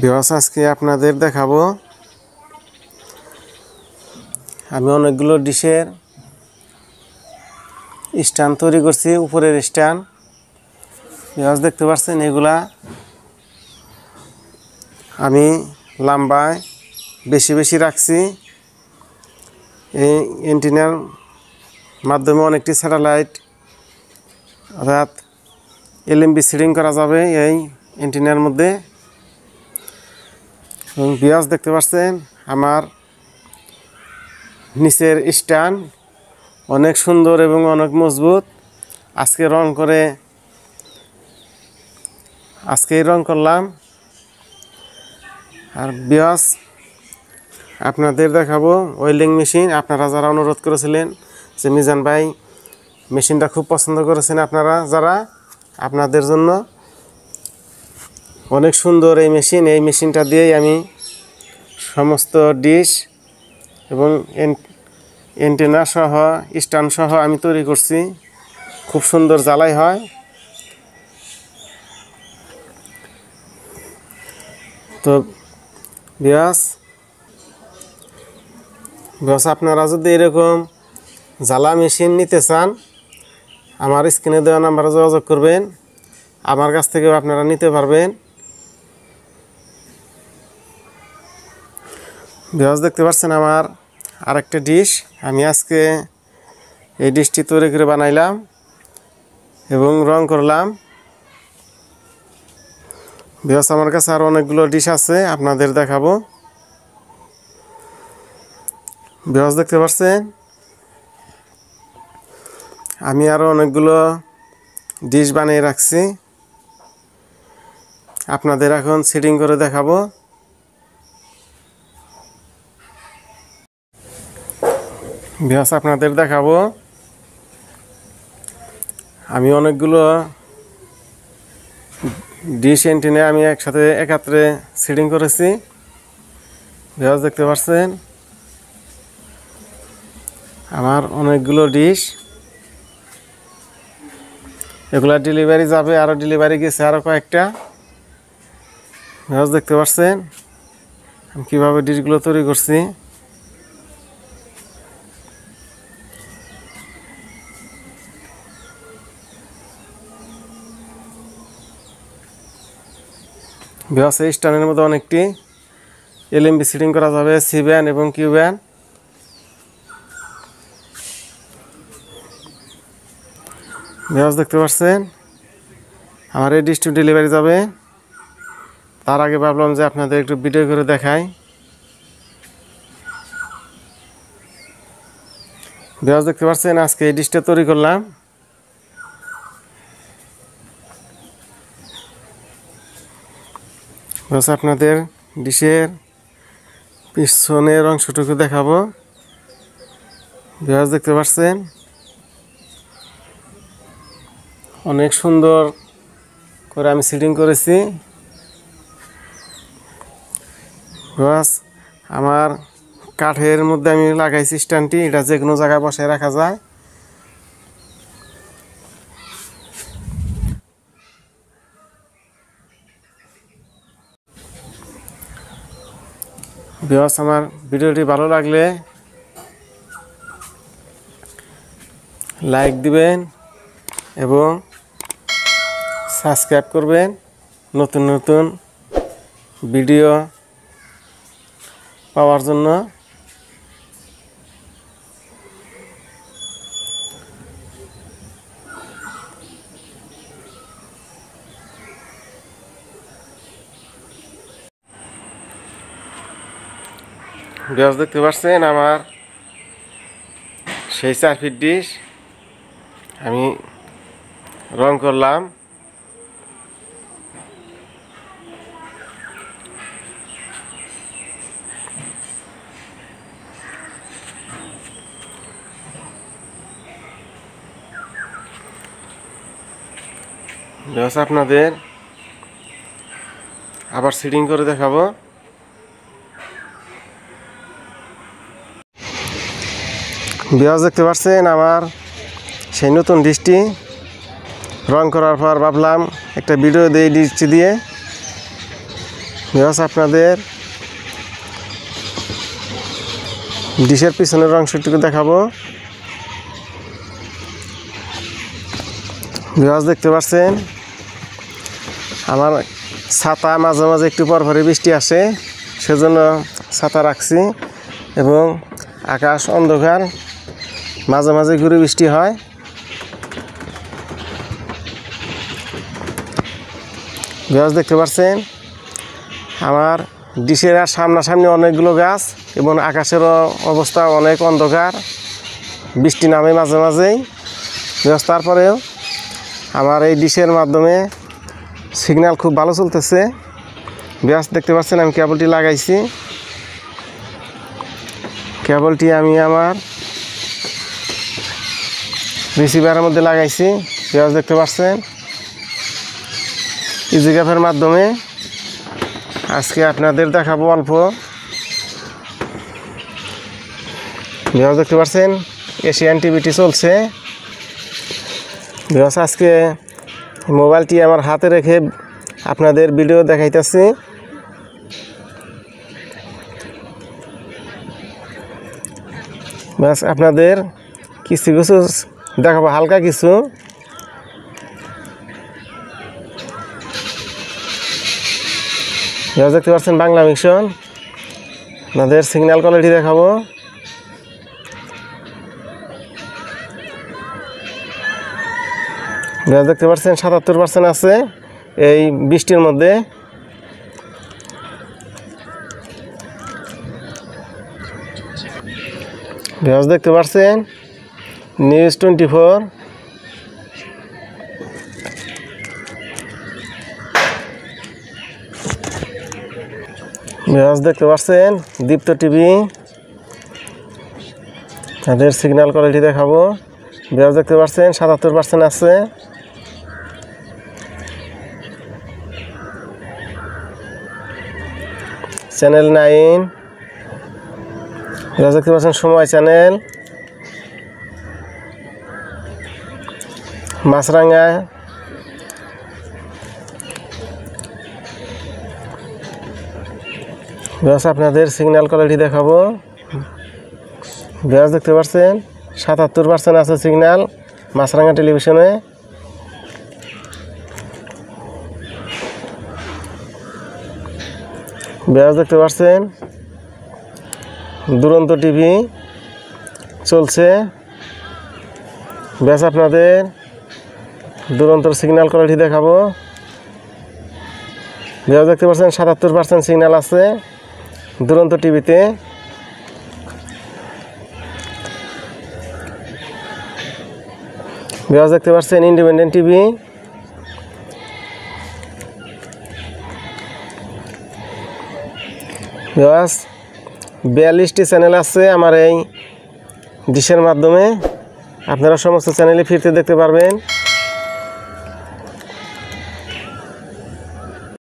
বিবাস আজকে আপনাদের দেখাবো আমি অনেকগুলো ডিশের স্ট্যান্ড তৈরি করছি উপরের স্ট্যান্ড বিবাস দেখতে পাচ্ছেন এগুলা আমি লাম্বায় বেশি বেশি রাখছি এই এন্টিনার মাধ্যমে অনেকটি স্যাটেলাইট অর্থাৎ এলএমবি সিডিং করা যাবে এই এন্টিনার মধ্যে এবং পেঁয়াজ দেখতে পাচ্ছেন আমার নিচের স্ট্যান্ড অনেক সুন্দর এবং অনেক মজবুত আজকে রং করে আজকেই রং করলাম আর বিয়াস আপনাদের দেখাবো ওয়েল্ডিং মেশিন আপনারা যারা অনুরোধ করেছিলেন যে মিজান ভাই মেশিনটা খুব পছন্দ করেছেন আপনারা যারা আপনাদের জন্য অনেক সুন্দর এই মেশিন এই মেশিনটা দিয়েই আমি সমস্ত ডিশ এবং এন্টেনা সহ স্ট্যান্ড সহ আমি তৈরি করছি খুব সুন্দর জ্বালাই হয় তো বিয়াস বিয়াস আপনারা যদি এরকম জ্বালা মেশিন নিতে চান আমার স্ক্রিনে দেওয়া নাম্বারে যোগাযোগ করবেন আমার কাছ থেকেও আপনারা নিতে পারবেন বিহজ দেখতে পাচ্ছেন আমার আরেকটা ডিশ আমি আজকে এই ডিশটি তৈরি করে বানাইলাম এবং রং করলাম বিহজ আমার কাছে আরও অনেকগুলো ডিশ আছে আপনাদের দেখাবো বিহজ দেখতে পাচ্ছেন আমি আরও অনেকগুলো ডিশ বানিয়ে রাখছি আপনাদের এখন সেটিং করে দেখাবো বিহাস আপনাদের দেখাবো আমি অনেকগুলো ডিশ এন্টিনে আমি একসাথে একাত্রে সিডিং করেছি বিহাস দেখতে পাচ্ছেন আমার অনেকগুলো ডিশ এগুলা ডেলিভারি যাবে আরও ডেলিভারি গেছে আরও কয়েকটা বিহাস দেখতে পাচ্ছেন আমি কীভাবে ডিশগুলো তৈরি করছি বিভাস এই স্টানের মধ্যে অনেকটি এলএমবি সিটিং করা যাবে সি ব্যান এবং কিউ ব্যান বিভাস দেখতে পাচ্ছেন আমার এই ডিস্ট্রি ডেলিভারি যাবে তার আগে ভাবলাম যে আপনাদের একটু ভিডিও করে দেখাই বিভাস দেখতে পাচ্ছেন আজকে এই ডিশটা তৈরি করলাম বাস আচ্ছা, আপনাদের ডিশের পিছনের অংশটুকু দেখাবো বেহাজ দেখতে পাচ্ছেন অনেক সুন্দর করে আমি সিটিং করেছি বাস আমার কাঠের মধ্যে আমি লাগাইছি স্ট্যান্ডটি এটা যে কোনো জায়গায় বসে রাখা যায় বিবাস আমার ভিডিওটি ভালো লাগলে লাইক দিবেন এবং সাবস্ক্রাইব করবেন নতুন নতুন ভিডিও পাওয়ার জন্য ডিস দেখতে পাচ্ছেন আমার সেই চার ফিট ডিশ আমি রং করলাম আপনাদের আবার সিডিং করে দেখাবো বিহাজ দেখতে পাচ্ছেন আমার সেই নতুন ডিশটি রং করার পর ভাবলাম একটা ভিডিও দিই ডিশটি দিয়ে বিহাজ আপনাদের ডিশের পিছনের অংশটুকু দেখাবো বিহাজ দেখতে পাচ্ছেন আমার ছাতা মাঝে মাঝে একটু পরপরই বৃষ্টি আসে সেজন্য ছাতা রাখছি এবং আকাশ অন্ধকার মাঝে মাঝে ঘুরে বৃষ্টি হয় গাছ দেখতে পাচ্ছেন আমার ডিশের আর সামনাসামনি অনেকগুলো গাছ এবং আকাশেরও অবস্থা অনেক অন্ধকার বৃষ্টি নামে মাঝে মাঝেই গাছ তারপরেও আমার এই ডিশের মাধ্যমে সিগন্যাল খুব ভালো চলতেছে গাছ দেখতে পাচ্ছেন আমি কেবলটি লাগাইছি কেবলটি আমি আমার রিসিভারের মধ্যে লাগাইছি পেঁয়াজ দেখতে পাচ্ছেন ইজিগ্যাফের মাধ্যমে আজকে আপনাদের দেখাবো অল্প পেঁয়াজ দেখতে পাচ্ছেন এশিয়ান টিভিটি চলছে পেঁয়াজ আজকে মোবাইলটি আমার হাতে রেখে আপনাদের ভিডিও দেখাইতেছি ব্যাস আপনাদের কিছু কিছু দেখাবো হালকা কিছু দেখতে পাচ্ছেন বাংলা মিশন আপনাদের সিগন্যাল কোয়ালিটি দেখাবো দেখতে পাচ্ছেন সাতাত্তর পার্সেন্ট আছে এই বৃষ্টির মধ্যে দেখতে পাচ্ছেন নিউজ টোয়েন্টি ফোর ভিউয়ার্স দেখতে পাচ্ছেন দীপ্ত টিভি তাদের সিগন্যাল কোয়ালিটি দেখাবো ভিউয়ার্স দেখতে পাচ্ছেন সাতাত্তর পার্সেন্ট আছে চ্যানেল নাইন ভিউয়ার্স দেখতে পাচ্ছেন সময় চ্যানেল মাছরাঙ্গা বেশ আপনাদের সিগন্যাল কোয়ালিটি দেখাবো ব্যাস দেখতে পাচ্ছেন সাতাত্তর পার্সেন্ট আছে সিগন্যাল মাছরাঙা টেলিভিশনে বেশ দেখতে পাচ্ছেন দুরন্ত টিভি চলছে বেশ আপনাদের দুরন্তর সিগন্যাল কোয়ালিটি দেখাবো যেটা দেখতে পাচ্ছেন সাতাত্তর পার্সেন্ট সিগন্যাল আছে দুরন্ত টিভিতে বিভাজ দেখতে পাচ্ছেন ইন্ডিপেন্ডেন্ট টিভি বিভাজ বিয়াল্লিশটি চ্যানেল আছে আমার এই ডিশের মাধ্যমে আপনারা সমস্ত চ্যানেলে ফিরতে দেখতে পারবেন